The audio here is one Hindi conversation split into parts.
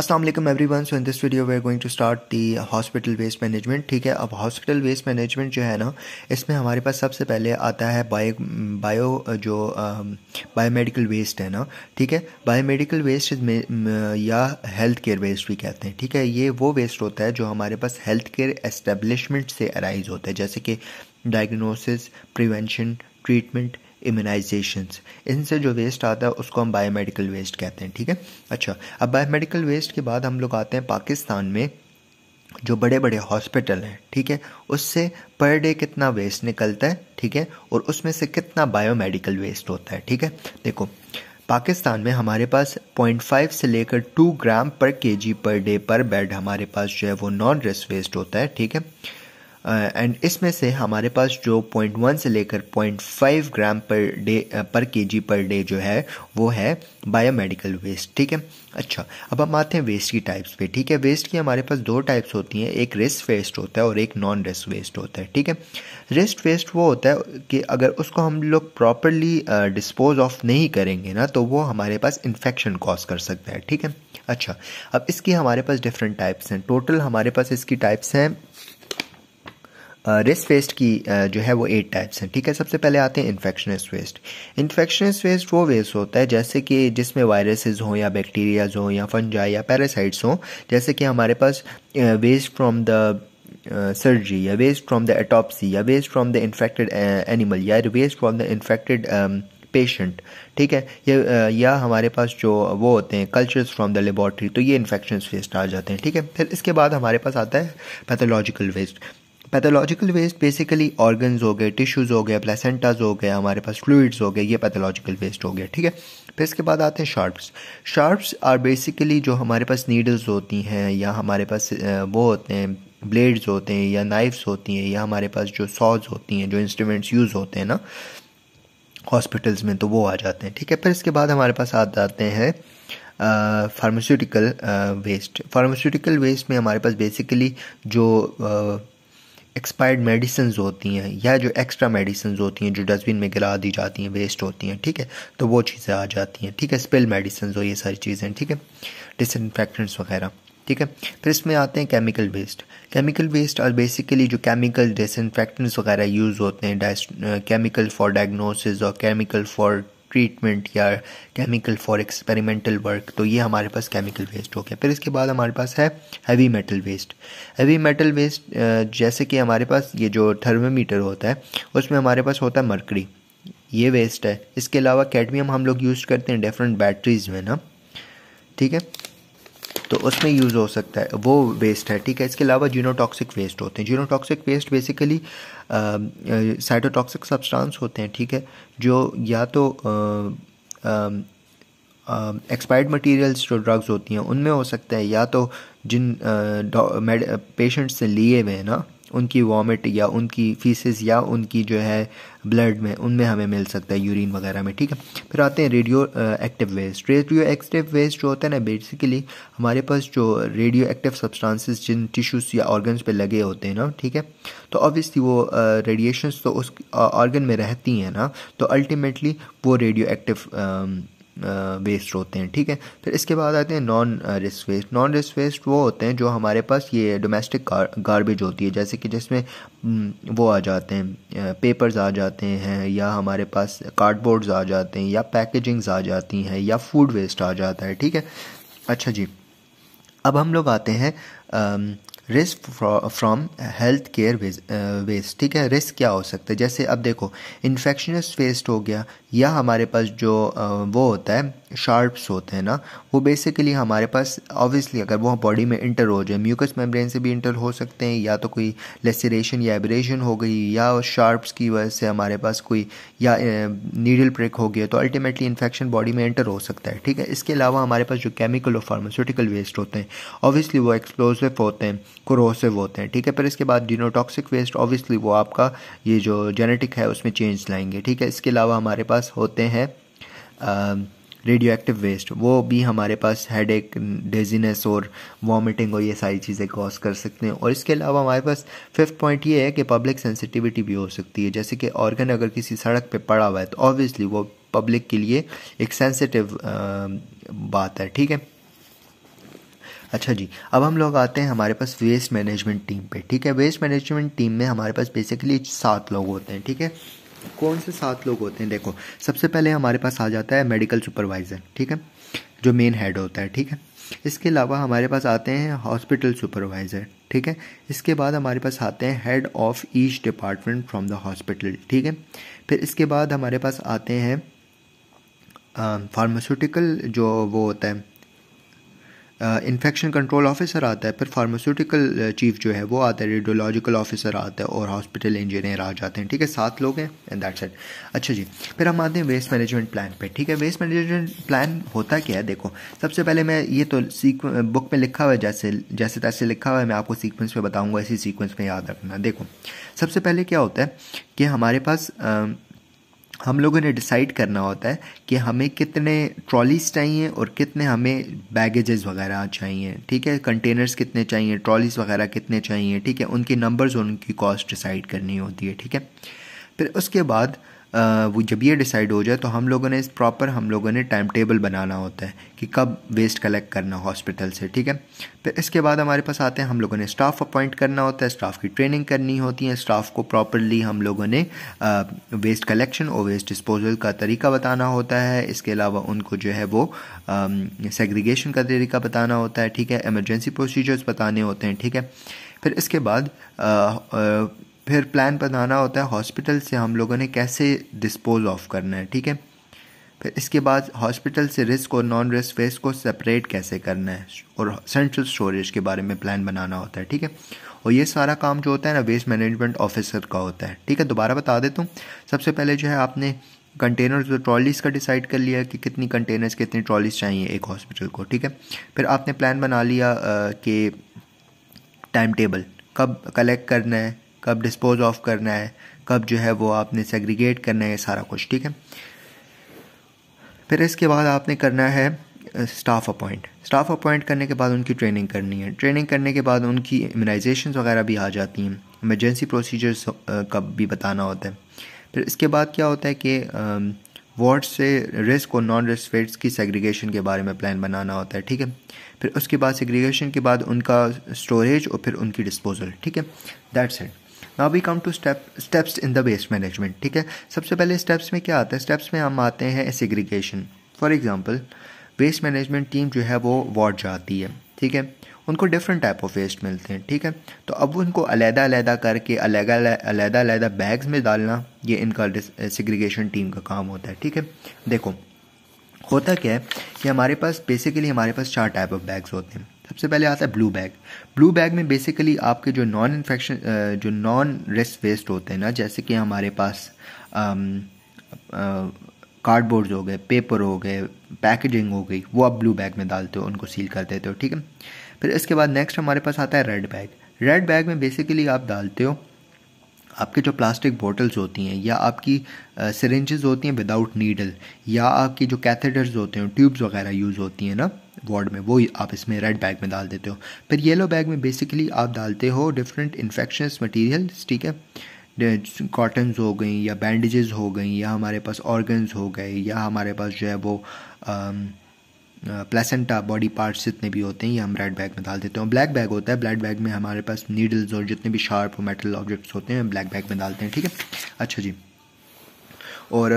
अस्सलाम वालेकुम everyone so in this video we are going to start the hospital waste management ठीक है अब हॉस्पिटल वेस्ट मैनेजमेंट जो है ना इसमें हमारे पास सबसे पहले आता है बायो बायो जो बायोमेडिकल um, वेस्ट है ना ठीक है बायोमेडिकल वेस्ट या हेल्थ केयर वेस्ट भी कहते हैं ठीक है ये वो वेस्ट होता है जो हमारे पास हेल्थ केयर एस्टेब्लिशमेंट से अराइज होता है जैसे कि डायग्नोसिस प्रिवेंशन ट्रीटमेंट इम्यूनाइजेशन इनसे जो वेस्ट आता है उसको हम बायोमेडिकल वेस्ट कहते हैं ठीक है अच्छा अब बायोमेडिकल वेस्ट के बाद हम लोग आते हैं पाकिस्तान में जो बड़े बड़े हॉस्पिटल हैं ठीक है उससे पर डे कितना वेस्ट निकलता है ठीक है और उसमें से कितना बायोमेडिकल वेस्ट होता है ठीक है देखो पाकिस्तान में हमारे पास 0.5 से लेकर 2 ग्राम पर केजी पर डे पर बेड हमारे पास जो है वो नॉन रेस वेस्ट होता है ठीक है एंड इसमें से हमारे पास जो पॉइंट वन से लेकर point five gram per day पर केजी पर डे जो है वो है बायोमेडिकल वेस्ट ठीक है अच्छा अब हम आते हैं वेस्ट की टाइप्स पे ठीक है वेस्ट की हमारे पास दो टाइप्स होती हैं एक रेस्ट वेस्ट होता है और एक नॉन रेस्ट वेस्ट होता है ठीक है रेस्ट वेस्ट वो होता है कि अगर उसको हम लोग प्रॉपरली डिस्पोज ऑफ नहीं करेंगे ना तो वो हमारे पास इन्फेक्शन कॉज कर सकता है ठीक है अच्छा अब इसकी हमारे पास डिफरेंट टाइप्स हैं टोटल हमारे पास इसकी टाइप्स हैं रिस्क वेस्ट की जो है वो एट टाइप्स हैं ठीक है सबसे पहले आते हैं इन्फेक्शनस वेस्ट इन्फेक्शनस वेस्ट वो वेस्ट होता है जैसे कि जिसमें वायरसेस हों या बैक्टीरियाज हों या फंजाई या पैरासाइट्स हों जैसे कि हमारे पास वेस्ट फ्रॉम द सर्जरी या वेस्ट फ्रॉम द एटॉपसी या waste from the infected animal या waste from the infected patient ठीक है ये या हमारे पास जो वो होते हैं कल्चर्स फ्रॉम द लेबॉरटरी तो ये इन्फेक्शन वेस्ट आ जाते हैं ठीक है फिर इसके बाद हमारे पास आता है pathological waste pathological waste basically organs हो गए टिश्यूज़ हो गए प्लेसेंटाज हो गए हमारे पास फ्लूड्स हो गए ये पैथोलॉजिकल वेस्ट हो गया ठीक है फिर इसके बाद आते हैं शार्प्स शार्प्स आर बेसिकली जो हमारे पास नीडल्स होती हैं या हमारे पास वो होते हैं ब्लेड्स होते हैं या नाइफ्स होती हैं या हमारे पास जो सॉज होती हैं जो इंस्ट्रूमेंट्स यूज़ होते हैं ना हॉस्पिटल्स में तो वो आ जाते हैं ठीक है फिर इसके बाद हमारे पास आ जाते हैं फार्मास्यूटिकल वेस्ट फार्मास्यूटिकल वेस्ट में हमारे पास बेसिकली जो uh, एक्सपायर्ड मेडिसिन होती हैं या जो एक्स्ट्रा मेडिसिन होती हैं जो डस्टबिन में गिरा दी जाती हैं वेस्ट होती हैं ठीक है तो वो चीज़ें आ जाती हैं ठीक है स्पिल मेडिसिन हो ये सारी चीज़ें ठीक है डिसइनफेक्टेंट्स वगैरह ठीक है फिर इसमें आते हैं केमिकल वेस्ट केमिकल वेस्ट और बेसिकली जो केमिकल डिसइनफेक्टेंट्स वगैरह यूज़ होते हैं केमिकल फॉर डायग्नोसिस और केमिकल फॉर ट्रीटमेंट या केमिकल फॉर एक्सपेरिमेंटल वर्क तो ये हमारे पास केमिकल वेस्ट हो गया फिर इसके बाद हमारे पास है heavy metal waste heavy metal waste जैसे कि हमारे पास ये जो थर्मोमीटर होता है उसमें हमारे पास होता है मरकरी ये वेस्ट है इसके अलावा कैडमियम हम लोग यूज़ करते हैं डिफरेंट बैटरीज़ में ना ठीक है तो उसमें यूज़ हो सकता है वो वेस्ट है ठीक है इसके अलावा जीनोटॉक्सिक वेस्ट होते हैं genotoxic waste basically cytotoxic substance होते हैं ठीक है जो या तो एक्सपायर्ड मटेरियल्स जो ड्रग्स होती हैं उनमें हो सकता है या तो जिन पेशेंट्स से लिए हुए हैं ना उनकी वॉमिट या उनकी फीसिस या उनकी जो है ब्लड में उनमें हमें मिल सकता है यूरिन वगैरह में ठीक है फिर आते हैं radioactive waste radioactive waste जो होता है ना बेसिकली हमारे पास जो रेडियो एक्टिव सब्सटेंसेस जिन टिश्यूज़ या ऑर्गन्स पे लगे होते हैं ना ठीक है तो ऑब्वियसली वो रेडिएशंस तो उस ऑर्गन में रहती हैं ना तो अल्टीमेटली वो रेडियो एक्टिव वेस्ट होते हैं ठीक है फिर इसके बाद आते हैं non risk waste non risk waste वो होते हैं जो हमारे पास ये डोमेस्टिक गार्बेज होती है जैसे कि जिसमें वो आ जाते हैं पेपर्स आ जाते हैं या हमारे पास कार्डबोर्ड्स आ जाते हैं या पैकेजिंग्स आ जाती हैं या फूड वेस्ट आ जाता है ठीक है अच्छा जी अब हम लोग आते हैं risk from health care waste ठीक है रिस्क क्या हो सकता है जैसे अब देखो इन्फेक्शनस वेस्ट हो गया या हमारे पास जो वो होता है शार्प्स होते हैं ना वो बेसिकली हमारे पास ऑब्वियसली अगर वो बॉडी में इंटर हो जाए म्यूकस मेम्ब्रेन से भी इंटर हो सकते हैं या तो कोई लेसरेशन या एबरेशन हो गई या शार्प्स की वजह से हमारे पास कोई या नीडल प्रिक हो गया तो अल्टीमेटली इन्फेक्शन बॉडी में इंटर हो सकता है ठीक है इसके अलावा हमारे पास जो केमिकल और फार्मास्यूटिकल वेस्ट होते हैं ऑब्वियसली वो एक्सप्लोसिव होते हैं क्रोसिव होते हैं ठीक है पर इसके बाद डिनोटॉक्सिक वेस्ट ऑब्वियसली वो आपका ये जो जेनेटिक है उसमें चेंज लाएंगे ठीक है इसके अलावा हमारे पास पास होते हैं रेडियो एक्टिव वेस्ट वो भी हमारे पास हेड एक डेजीनेस और वॉमिटिंग और ये सारी चीज़ें कॉज कर सकते हैं और इसके अलावा हमारे पास फिफ्थ पॉइंट ये है कि पब्लिक सेंसिटिविटी भी हो सकती है जैसे कि ऑर्गन अगर किसी सड़क पे पड़ा हुआ है तो ऑब्वियसली वो पब्लिक के लिए एक सेंसिटिव बात है ठीक है अच्छा जी अब हम लोग आते हैं हमारे पास वेस्ट मैनेजमेंट टीम पे ठीक है वेस्ट मैनेजमेंट टीम में हमारे पास बेसिकली सात लोग होते हैं ठीक है कौन से सात लोग होते हैं देखो सबसे पहले हमारे पास आ जाता है मेडिकल सुपरवाइज़र ठीक है जो मेन हेड होता है ठीक है इसके अलावा हमारे पास आते हैं हॉस्पिटल सुपरवाइज़र ठीक है इसके बाद हमारे पास आते हैं head of each department from the hospital ठीक है फिर इसके बाद हमारे पास आते हैं फार्मास्यूटिकल जो वो होता है इन्फेक्शन कंट्रोल ऑफिसर आता है फिर फार्मास्यूटिकल चीफ जो है वो आता है रेडियोलॉजिकल ऑफिसर आता है और हॉस्पिटल इंजीनियर आ जाते हैं ठीक है सात लोग हैं एंड दैट्स इट अच्छा जी फिर हम आते हैं वेस्ट मैनेजमेंट प्लान पे ठीक है वेस्ट मैनेजमेंट प्लान होता क्या है देखो सबसे पहले मैं ये तो बुक में लिखा हुआ है जैसे जैसे तैसे लिखा हुआ है मैं आपको सीक्वेंस में बताऊँगा इसी सीक्वेंस में याद रखना देखो सबसे पहले क्या होता है कि हमारे पास आ, हम लोगों ने डिसाइड करना होता है कि हमें कितने ट्रॉलीज़ चाहिए और कितने हमें बैगेजेस वगैरह चाहिए ठीक है कंटेनर्स कितने चाहिए ट्रॉलीज़ वगैरह कितने चाहिए ठीक है उनके नंबर्स और उनकी कॉस्ट डिसाइड करनी होती है ठीक है फिर उसके बाद वो जब ये डिसाइड हो जाए तो हम लोगों ने इस प्रॉपर हम लोगों ने टाइम टेबल बनाना होता है कि कब वेस्ट कलेक्ट करना हॉस्पिटल से ठीक है फिर इसके बाद हमारे पास आते हैं हम लोगों ने स्टाफ अपॉइंट करना होता है स्टाफ की ट्रेनिंग करनी होती है स्टाफ को प्रॉपरली हम लोगों ने वेस्ट कलेक्शन और वेस्ट डिस्पोजल का तरीका बताना होता है इसके अलावा उनको जो है वो सेग्रीगेशन का तरीका बताना होता है ठीक है एमरजेंसी प्रोसीजर्स बताने होते हैं ठीक है फिर इसके बाद फिर प्लान बनाना होता है हॉस्पिटल से हम लोगों ने कैसे डिस्पोज ऑफ करना है ठीक है फिर इसके बाद हॉस्पिटल से रिस्क और नॉन रिस्क फेस को सेपरेट कैसे करना है और सेंट्रल स्टोरेज के बारे में प्लान बनाना होता है ठीक है और ये सारा काम जो होता है ना वेस्ट मैनेजमेंट ऑफिसर का होता है ठीक है दोबारा बता देता हूँ सबसे पहले जो है आपने कंटेनर्स और ट्रॉलीज़ का डिसाइड कर लिया कि कितनी कंटेनर्स कितनी ट्रॉलीज़ चाहिए एक हॉस्पिटल को ठीक है फिर आपने प्लान बना लिया कि टाइम टेबल कब कलेक्ट करना है कब डिस्पोज ऑफ करना है कब जो है वो आपने सेग्रीगेट करना है सारा कुछ ठीक है फिर इसके बाद आपने करना है स्टाफ अपॉइंट स्टाफ अपॉइंट करने के बाद उनकी ट्रेनिंग करनी है ट्रेनिंग करने के बाद उनकी इम्यूनाइजेशन वगैरह भी आ जाती हैं इमरजेंसी प्रोसीजर्स का भी बताना होता है फिर इसके बाद क्या होता है कि वार्ड से रिस्क और नॉन रिस्क फेट्स की सेग्रीगेशन के बारे में प्लान बनाना होता है ठीक है फिर उसके बाद सेग्रीगेशन के बाद उनका स्टोरेज और फिर उनकी डिस्पोजल ठीक है that's it now we come to step steps in the waste management ठीक है सबसे पहले स्टेप्स में क्या आता है स्टेप्स में हम आते हैं segregation for example waste management team जो है वो वार्ड जाती है ठीक है उनको डिफरेंट टाइप ऑफ वेस्ट मिलते हैं ठीक है तो अब उनको अलग-अलग करके अलग अलग अलग बैग्स में डालना ये इनका सिग्रीगेशन टीम का काम होता है ठीक है देखो होता क्या है कि हमारे पास बेसिकली हमारे पास चार टाइप ऑफ बैग्स होते हैं सबसे पहले आता है ब्लू बैग ब्लू बैग में बेसिकली आपके जो नॉन इन्फेक्शन जो नॉन रेस्ट वेस्ट होते हैं ना जैसे कि हमारे पास कार्डबोर्ड्स हो गए पेपर हो गए पैकेजिंग हो गई वो आप ब्लू बैग में डालते हो उनको सील कर देते हो ठीक है फिर इसके बाद नेक्स्ट हमारे पास आता है रेड बैग रेड बैग में बेसिकली आप डालते हो आपके जो प्लास्टिक बॉटल्स होती हैं या आपकी सिरेंजेस होती हैं विदाउट नीडल या आपकी जो कैथेटर्स होते हैं ट्यूब्स वगैरह यूज़ होती हैं ना वार्ड में वो आप इसमें रेड बैग में डाल देते हो फिर येलो बैग में बेसिकली आप डालते हो डिफरेंट इन्फेक्शनस मटीरियल्स ठीक है कॉटन्स हो गई या बैंडेजेस हो गई या हमारे पास ऑर्गन्स हो गए या हमारे पास जो है वो प्लेसेंटा बॉडी पार्ट्स जितने भी होते हैं ये हम रेड बैग में डाल देते हैं ब्लैक बैग होता है ब्लैक बैग में हमारे पास नीडल्स और जितने भी शार्प मेटल ऑब्जेक्ट्स होते हैं ब्लैक बैग में डालते हैं ठीक है अच्छा जी और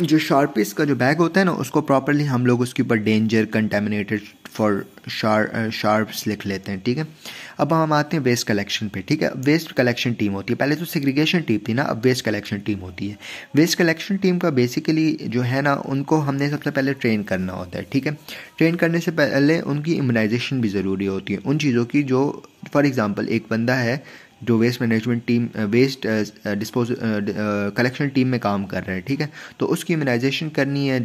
जो शार्पिस का जो बैग होता है ना उसको प्रॉपरली हम लोग उसके ऊपर danger contaminated for sharp sharps लिख लेते हैं ठीक है अब हम आते हैं वेस्ट कलेक्शन पे ठीक है वेस्ट कलेक्शन टीम होती है पहले तो सिग्रीगेशन टीम थी ना अब वेस्ट कलेक्शन टीम होती है वेस्ट कलेक्शन टीम का बेसिकली जो है ना उनको हमने सबसे पहले ट्रेन करना होता है ठीक है ट्रेन करने से पहले उनकी इम्यूनाइजेशन भी ज़रूरी होती है उन चीज़ों की जो फॉर एग्ज़ाम्पल एक बंदा है जो waste management team waste dispose collection team में काम कर रहे हैं ठीक है तो उसकी इम्यूनाइजेशन करनी है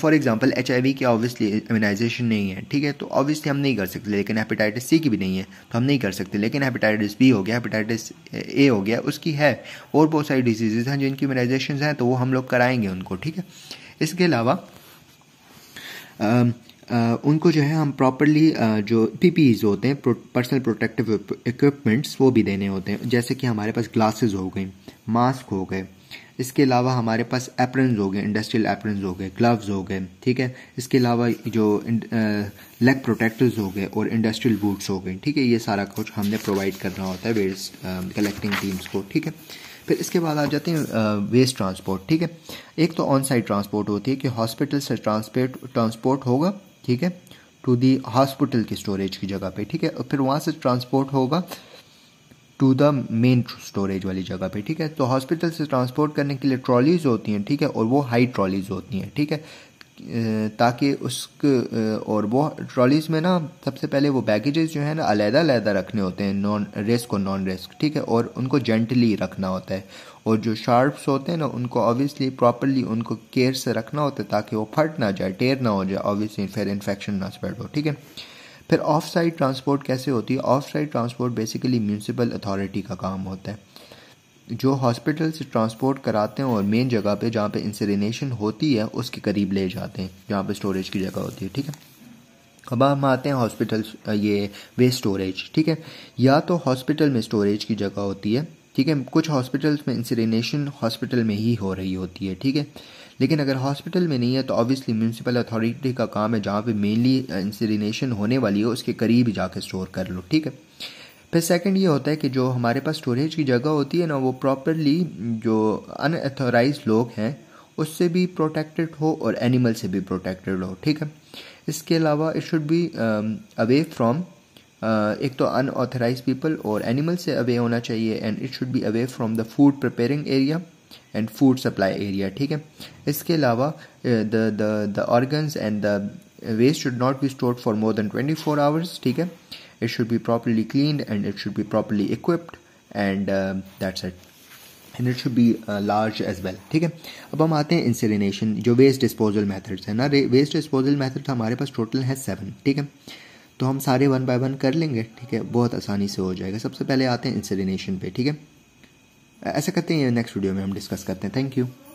for example H I V की ऑब्वियसली इम्यूनाइजेशन नहीं है ठीक है तो ऑब्वियसली हम नहीं कर सकते लेकिन हेपेटाइटिस सी की भी नहीं है तो हम नहीं कर सकते लेकिन हेपेटाइटिस बी हो गया हेपेटाइटिस ए uh, हो गया उसकी है और बहुत सारी डिजीज़ हैं जिनकी इम्यूनाइजेशन हैं तो वो हम लोग कराएंगे उनको ठीक है इसके अलावा um, उनको जो है हम प्रॉपरली जो पीपीज होते हैं पर्सनल प्रोटेक्टिव इक्विपमेंट्स वो भी देने होते हैं जैसे कि हमारे पास ग्लासेस हो गई मास्क हो गए इसके अलावा हमारे पास एप्रन्स हो गए इंडस्ट्रियल एप्रन्स हो गए ग्लव्स हो गए ठीक है इसके अलावा जो लेग प्रोटेक्टर्स हो गए और इंडस्ट्रियल बूट्स हो गए ठीक है ये सारा कुछ हमने प्रोवाइड करना होता है वेस्ट कलेक्टिंग टीम्स को ठीक है फिर इसके बाद आ जाते हैं वेस्ट ट्रांसपोर्ट ठीक है एक तो ऑन साइड ट्रांसपोर्ट होती है कि हॉस्पिटल से ट्रांसपोर्ट ट्रांसपोर्ट होगा ठीक है टू दी हॉस्पिटल की स्टोरेज की जगह पे ठीक है फिर वहाँ से ट्रांसपोर्ट होगा टू द मेन स्टोरेज वाली जगह पे ठीक है तो हॉस्पिटल से ट्रांसपोर्ट करने के लिए ट्रॉलीज होती हैं ठीक है और वो हाई ट्रॉलीज होती हैं ठीक है ताकि उसक और वो ट्रॉलीज़ में ना सबसे पहले वो बैगेजेस जो है ना अलहदा अलहदा रखने होते हैं नॉन रिस्क और नॉन रिस्क ठीक है और उनको जेंटली रखना होता है और जो शार्प्स होते हैं ना उनको ऑब्वियसली प्रॉपरली उनको केयर से रखना होता है ताकि वो फट ना जाए टेर ना हो जाए ऑब्वियसली फिर इन्फेक्शन ना स्प्रेड हो ठीक है फिर ऑफ साइड ट्रांसपोर्ट कैसे होती है off site transport basically municipal authority का काम होता है जो हॉस्पिटल से ट्रांसपोर्ट कराते हैं और मेन जगह पे जहाँ पे इंसरीनेशन होती है उसके करीब ले जाते हैं जहाँ पे स्टोरेज की जगह होती है ठीक है अब हम आते हैं हॉस्पिटल ये वेस्ट स्टोरेज ठीक है या तो हॉस्पिटल में स्टोरेज की जगह होती है ठीक है कुछ हॉस्पिटल्स में इंसरीनेशन हॉस्पिटल में ही हो रही होती है ठीक है लेकिन अगर हॉस्पिटल में नहीं है तो ऑब्वियसली म्यूनसिपल अथॉरिटी का काम है जहाँ पे मेनली इंसरीनेशन होने वाली है उसके करीब जाके स्टोर कर लो ठीक है फिर सेकंड ये होता है कि जो हमारे पास स्टोरेज की जगह होती है ना वो प्रॉपरली जो अनऑथोराइज लोग हैं उससे भी प्रोटेक्टेड हो और एनिमल से भी प्रोटेक्टेड हो ठीक है इसके अलावा it should be away from एक तो अनऑथराइज पीपल और एनिमल से अवे होना चाहिए and it should be away from the food preparing area and food supply area ठीक है इसके अलावा the organs and the waste should not be stored for more than twenty four hours ठीक है it should be properly cleaned and it should be properly equipped and uh, that's it and and it should be large as well ठीक है अब हम आते हैं इंसिलिनेशन जो वेस्ट डिस्पोजल मेथड्स हैं ना वेस्ट डिस्पोजल मेथड हमारे पास total है सेवन ठीक है तो हम सारे वन बाय वन कर लेंगे ठीक है बहुत आसानी से हो जाएगा सबसे पहले आते हैं इंसिलिनेशन पे ठीक है ऐसा करते हैं नेक्स्ट वीडियो में हम डिस्कस करते हैं थैंक यू